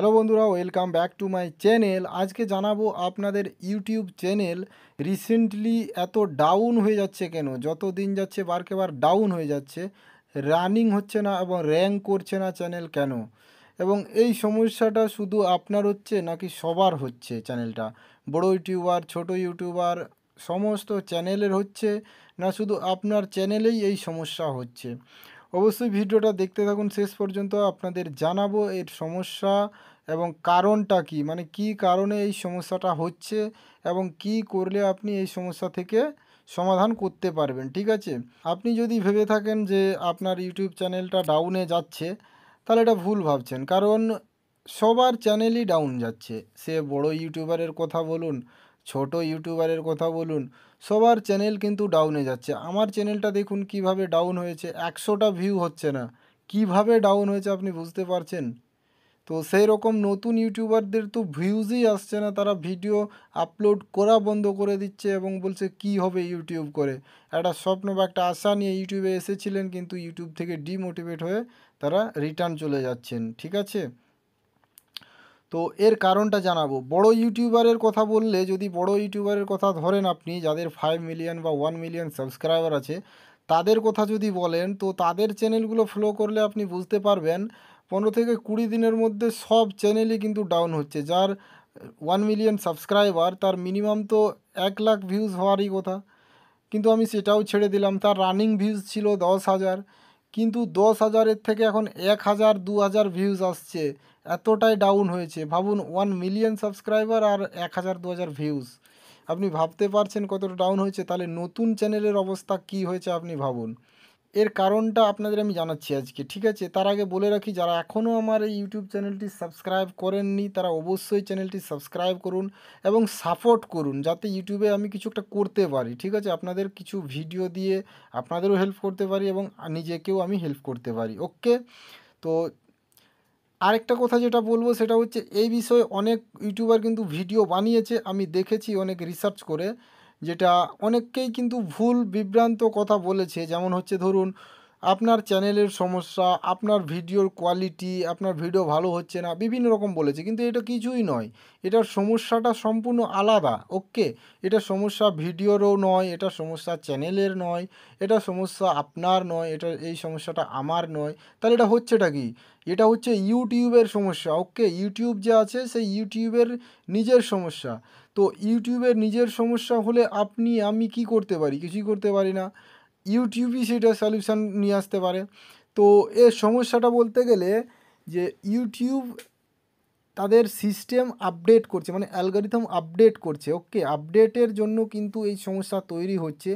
hello বন্ধুরা welcome back to my channel আজকে জানাবো আপনাদের ইউটিউব চ্যানেল রিসেন্টলি এত ডাউন হয়ে যাচ্ছে কেন যত দিন যাচ্ছে বারকে বার ডাউন হয়ে যাচ্ছে রানিং হচ্ছে না এবং র্যাঙ্ক করছে না চ্যানেল কেন এবং এই সমস্যাটা শুধু আপনার হচ্ছে নাকি সবার হচ্ছে চ্যানেলটা বড় ইউটিউবার ছোট ইউটিউবার সমস্ত চ্যানেলের হচ্ছে না শুধু আপনার চ্যানেলেই এই সমস্যা হচ্ছে অবশ্যই ভিডিওটা দেখতে থাকুন শেষ পর্যন্ত আপনাদের জানাবো এর সমস্যা এবং কারণটা কি মানে কি কারণে এই সমস্যাটা হচ্ছে এবং কি করলে আপনি এই সমস্যা থেকে সমাধান করতে পারবেন ঠিক আছে আপনি যদি ভেবে থাকেন যে আপনার ইউটিউব চ্যানেলটা ডাউনে যাচ্ছে তাহলে এটা ভুল ভাবছেন কারণ সবার চ্যানেলই ডাউন যাচ্ছে সে বড় ইউটিউবারের কথা বলুন ছোট ইউটিউবারের কথা বলুন সবার চ্যানেল কিন্তু ডাউনে যাচ্ছে আমার চ্যানেলটা দেখুন কিভাবে ডাউন হয়েছে একশোটা ভিউ হচ্ছে না কিভাবে ডাউন হয়েছে আপনি বুঝতে পারছেন তো সেই রকম নতুন ইউটিউবারদের তো ভিউজই আসছে না তারা ভিডিও আপলোড করা বন্ধ করে দিচ্ছে এবং বলছে কি হবে ইউটিউব করে একটা স্বপ্ন বা একটা আশা নিয়ে ইউটিউবে এসেছিলেন কিন্তু ইউটিউব থেকে ডিমোটিভেট হয়ে তারা রিটার্ন চলে যাচ্ছেন ঠিক আছে তো এর কারণটা জানাবো বড় ইউটিউবারের কথা বললে যদি বড় ইউটিউবারের কথা ধরেন আপনি যাদের ফাইভ মিলিয়ন বা ওয়ান মিলিয়ন সাবস্ক্রাইবার আছে তাদের কথা যদি বলেন তো তাদের চ্যানেলগুলো ফ্লো করলে আপনি বুঝতে পারবেন পনেরো থেকে কুড়ি দিনের মধ্যে সব চ্যানেলই কিন্তু ডাউন হচ্ছে যার ওয়ান মিলিয়ন সাবস্ক্রাইবার তার মিনিমাম তো এক লাখ ভিউজ হওয়ারই কথা কিন্তু আমি সেটাও ছেড়ে দিলাম তার রানিং ভিউজ ছিল দশ হাজার কিন্তু দশ হাজারের থেকে এখন এক হাজার দু হাজার ভিউজ আসছে এতটাই ডাউন হয়েছে ভাবুন ওয়ান মিলিয়ন সাবস্ক্রাইবার আর এক হাজার দু হাজার ভিউজ আপনি ভাবতে পারছেন কতটা ডাউন হয়েছে তাহলে নতুন চ্যানেলের অবস্থা কি হয়েছে আপনি ভাবুন এর কারণটা আপনাদের আমি জানাচ্ছি আজকে ঠিক আছে তার আগে বলে রাখি যারা এখনও আমার এই ইউটিউব চ্যানেলটি সাবস্ক্রাইব করেননি তারা অবশ্যই চ্যানেলটি সাবস্ক্রাইব করুন এবং সাপোর্ট করুন যাতে ইউটিউবে আমি কিছু একটা করতে পারি ঠিক আছে আপনাদের কিছু ভিডিও দিয়ে আপনাদেরও হেল্প করতে পারি এবং নিজেকেও আমি হেল্প করতে পারি ওকে তো আরেকটা কথা যেটা বলবো সেটা হচ্ছে এই বিষয়ে অনেক ইউটিউবার কিন্তু ভিডিও বানিয়েছে আমি দেখেছি অনেক রিসার্চ করে যেটা অনেককেই কিন্তু ভুল বিভ্রান্ত কথা বলেছে যেমন হচ্ছে ধরুন আপনার চ্যানেলের সমস্যা আপনার ভিডিওর কোয়ালিটি আপনার ভিডিও ভালো হচ্ছে না বিভিন্ন রকম বলেছে কিন্তু এটা কিছুই নয় এটার সমস্যাটা সম্পূর্ণ আলাদা ওকে এটা সমস্যা ভিডিওরও নয় এটা সমস্যা চ্যানেলের নয় এটা সমস্যা আপনার নয় এটা এই সমস্যাটা আমার নয় তাহলে এটা হচ্ছেটা কি এটা হচ্ছে ইউটিউবের সমস্যা ওকে ইউটিউব যে আছে সেই ইউটিউবের নিজের সমস্যা তো ইউটিউবের নিজের সমস্যা হলে আপনি আমি কি করতে পারি কিছুই করতে পারি না ইউটিউবই সেটা সলিউশান নিয়ে আসতে পারে তো এর সমস্যাটা বলতে গেলে যে ইউটিউব তাদের সিস্টেম আপডেট করছে মানে অ্যালগারিথম আপডেট করছে ওকে আপডেটের জন্য কিন্তু এই সমস্যা তৈরি হচ্ছে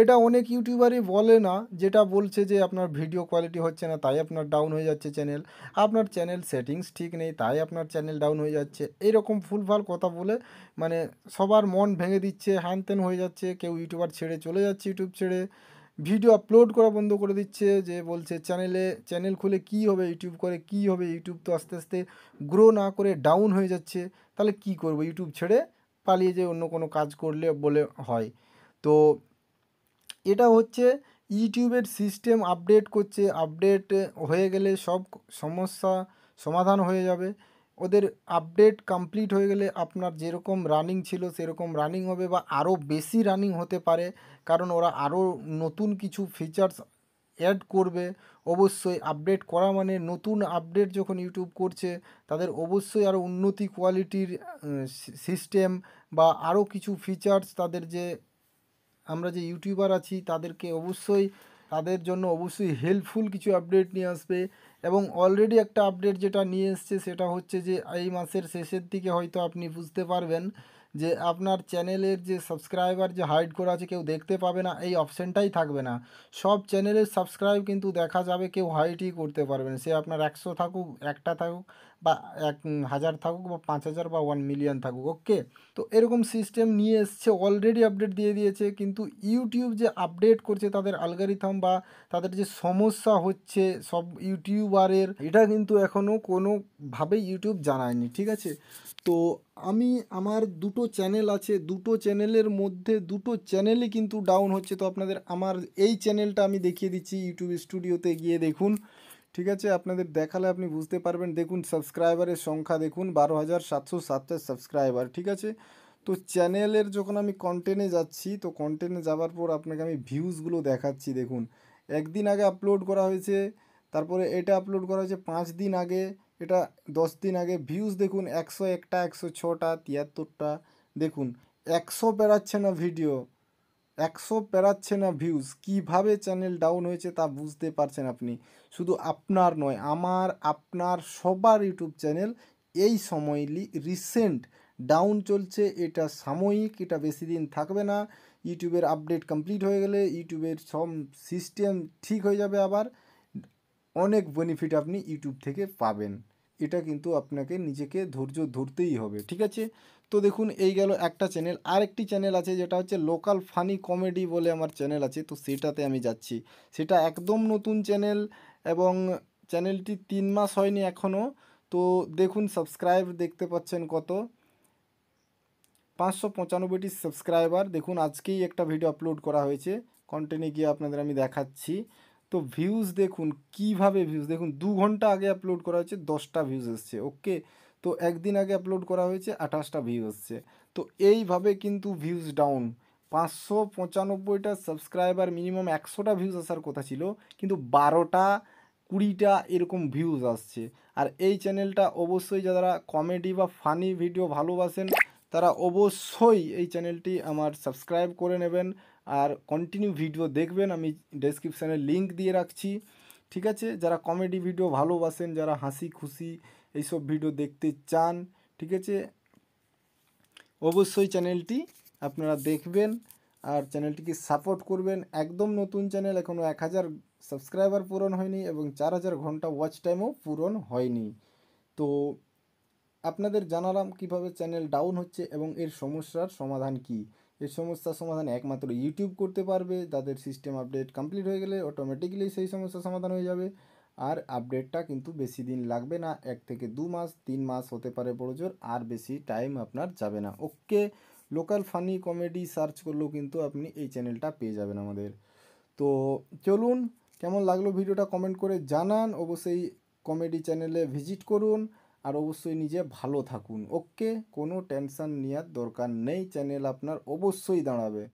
এটা অনেক ইউটিউবারই বলে না যেটা বলছে যে আপনার ভিডিও কোয়ালিটি হচ্ছে না তাই আপনার ডাউন হয়ে যাচ্ছে চ্যানেল আপনার চ্যানেল সেটিংস ঠিক নেই তাই আপনার চ্যানেল ডাউন হয়ে যাচ্ছে এরকম ফুলফাল কথা বলে মানে সবার মন ভেঙে দিচ্ছে হ্যান ত্যান হয়ে যাচ্ছে কেউ ইউটিউবার ছেড়ে চলে যাচ্ছে ইউটিউব ছেড়ে ভিডিও আপলোড করা বন্ধ করে দিচ্ছে যে বলছে চ্যানেলে চ্যানেল খুলে কি হবে ইউটিউব করে কি হবে ইউটিউব তো আস্তে আস্তে গ্রো না করে ডাউন হয়ে যাচ্ছে তাহলে কি করব ইউটিউব ছেড়ে পালিয়ে যে অন্য কোনো কাজ করলে বলে হয় তো এটা হচ্ছে ইউটিউবের সিস্টেম আপডেট করছে আপডেট হয়ে গেলে সব সমস্যা সমাধান হয়ে যাবে ওদের আপডেট কমপ্লিট হয়ে গেলে আপনার যেরকম রানিং ছিল সেরকম রানিং হবে বা আরও বেশি রানিং হতে পারে কারণ ওরা আরও নতুন কিছু ফিচার্স অ্যাড করবে অবশ্যই আপডেট করা মানে নতুন আপডেট যখন ইউটিউব করছে তাদের অবশ্যই আরও উন্নতি কোয়ালিটির সিস্টেম বা আরও কিছু ফিচার্স তাদের যে আমরা যে ইউটিউবার আছি তাদেরকে অবশ্যই তাদের জন্য অবশ্যই হেল্পফুল কিছু আপডেট নিয়ে আসবে এবং অলরেডি একটা আপডেট যেটা নিয়ে এসছে সেটা হচ্ছে যে এই মাসের শেষের দিকে হয়তো আপনি বুঝতে পারবেন যে আপনার চ্যানেলের যে সাবস্ক্রাইবার যে হাইড করা আছে কেউ দেখতে পাবে না এই অপশানটাই থাকবে না সব চ্যানেলের সাবস্ক্রাইব কিন্তু দেখা যাবে কেউ হাইডই করতে পারবে না সে আপনার একশো থাকুক একটা থাকুক বা এক হাজার থাকুক বা পাঁচ হাজার বা ওয়ান মিলিয়ন থাকুক ওকে তো এরকম সিস্টেম নিয়ে এসছে অলরেডি আপডেট দিয়ে দিয়েছে কিন্তু ইউটিউব যে আপডেট করছে তাদের অ্যালগারিথম বা তাদের যে সমস্যা হচ্ছে সব ইউটিউবারের এটা কিন্তু এখনও কোনোভাবেই ইউটিউব জানায়নি ঠিক আছে তো আমি আমার দুটো চ্যানেল আছে দুটো চ্যানেলের মধ্যে দুটো চ্যানেলই কিন্তু ডাউন হচ্ছে তো আপনাদের আমার এই চ্যানেলটা আমি দেখিয়ে দিচ্ছি ইউটিউব স্টুডিওতে গিয়ে দেখুন ঠিক আছে আপনাদের দেখালে আপনি বুঝতে পারবেন দেখুন সাবস্ক্রাইবারের সংখ্যা দেখুন বারো হাজার সাতশো সাতটা সাবস্ক্রাইবার ঠিক আছে তো চ্যানেলের যখন আমি কন্টেন্টে যাচ্ছি তো কন্টেন্টে যাওয়ার পর আপনাকে আমি ভিউজগুলো দেখাচ্ছি দেখুন একদিন আগে আপলোড করা হয়েছে তারপরে এটা আপলোড করা হয়েছে পাঁচ দিন আগে এটা দশ দিন আগে ভিউজ দেখুন একশো একটা একশো ছটা তিয়াত্তরটা দেখুন একশো বেড়াচ্ছে না ভিডিও একশো পেরাচ্ছে না ভিউজ কিভাবে চ্যানেল ডাউন হয়েছে তা বুঝতে পারছেন আপনি শুধু আপনার নয় আমার আপনার সবার ইউটিউব চ্যানেল এই সময়লি রিসেন্ট ডাউন চলছে এটা সাময়িক এটা বেশি দিন থাকবে না ইউটিউবের আপডেট কমপ্লিট হয়ে গেলে ইউটিউবের সব সিস্টেম ঠিক হয়ে যাবে আবার অনেক বেনিফিট আপনি ইউটিউব থেকে পাবেন এটা কিন্তু আপনাকে নিজেকে ধৈর্য ধরতেই হবে ঠিক আছে তো দেখুন এই গেল একটা চ্যানেল আরেকটি চ্যানেল আছে যেটা হচ্ছে লোকাল ফানি কমেডি বলে আমার চ্যানেল আছে তো সেটাতে আমি যাচ্ছি সেটা একদম নতুন চ্যানেল এবং চ্যানেলটি তিন মাস হয়নি এখনও তো দেখুন সাবস্ক্রাইব দেখতে পাচ্ছেন কত পাঁচশো পঁচানব্বইটি সাবস্ক্রাইবার দেখুন আজকেই একটা ভিডিও আপলোড করা হয়েছে কন্টেনে গিয়ে আপনাদের আমি দেখাচ্ছি তো ভিউজ দেখুন কিভাবে ভিউজ দেখুন দু ঘন্টা আগে আপলোড করা হয়েছে দশটা ভিউজ এসছে ওকে তো একদিন আগে আপলোড করা হয়েছে আঠাশটা ভিউ এসছে তো এইভাবে কিন্তু ভিউজ ডাউন পাঁচশো পঁচানব্বইটা সাবস্ক্রাইবার মিনিমাম একশোটা ভিউজ আসার কথা ছিল কিন্তু বারোটা কুড়িটা এরকম ভিউজ আসছে আর এই চ্যানেলটা অবশ্যই যারা কমেডি বা ফানি ভিডিও ভালোবাসেন তারা অবশ্যই এই চ্যানেলটি আমার সাবস্ক্রাইব করে নেবেন আর কন্টিনিউ ভিডিও দেখবেন আমি ডেসক্রিপশানে লিঙ্ক দিয়ে রাখছি ঠিক আছে যারা কমেডি ভিডিও ভালোবাসেন যারা হাসি খুশি এইসব ভিডিও দেখতে চান ঠিক আছে অবশ্যই চ্যানেলটি আপনারা দেখবেন আর চ্যানেলটিকে সাপোর্ট করবেন একদম নতুন চ্যানেল এখনও এক হাজার সাবস্ক্রাইবার পূরণ হয়নি এবং চার হাজার ঘন্টা ওয়াচ টাইমও পূরণ হয়নি তো আপনাদের জানালাম কিভাবে চ্যানেল ডাউন হচ্ছে এবং এর সমস্যার সমাধান কী এই সমস্যার সমাধান একমাত্র ইউটিউব করতে পারবে তাদের সিস্টেম আপডেট কমপ্লিট হয়ে গেলে অটোমেটিক্যালি সেই সমস্যার সমাধান হয়ে যাবে আর আপডেটটা কিন্তু বেশি দিন লাগবে না এক থেকে দু মাস তিন মাস হতে পারে বড়জোর আর বেশি টাইম আপনার যাবে না okay local funny comedy search করলেও কিন্তু আপনি এই চ্যানেলটা পেয়ে যাবেন আমাদের তো চলুন কেমন লাগলো ভিডিওটা কমেন্ট করে জানান অবশ্যই কমেডি চ্যানেলে ভিজিট করুন আর অবশ্যই নিজে ভালো থাকুন ওকে কোনো টেনশান নেওয়ার দরকার নেই চ্যানেল আপনার অবশ্যই দাঁড়াবে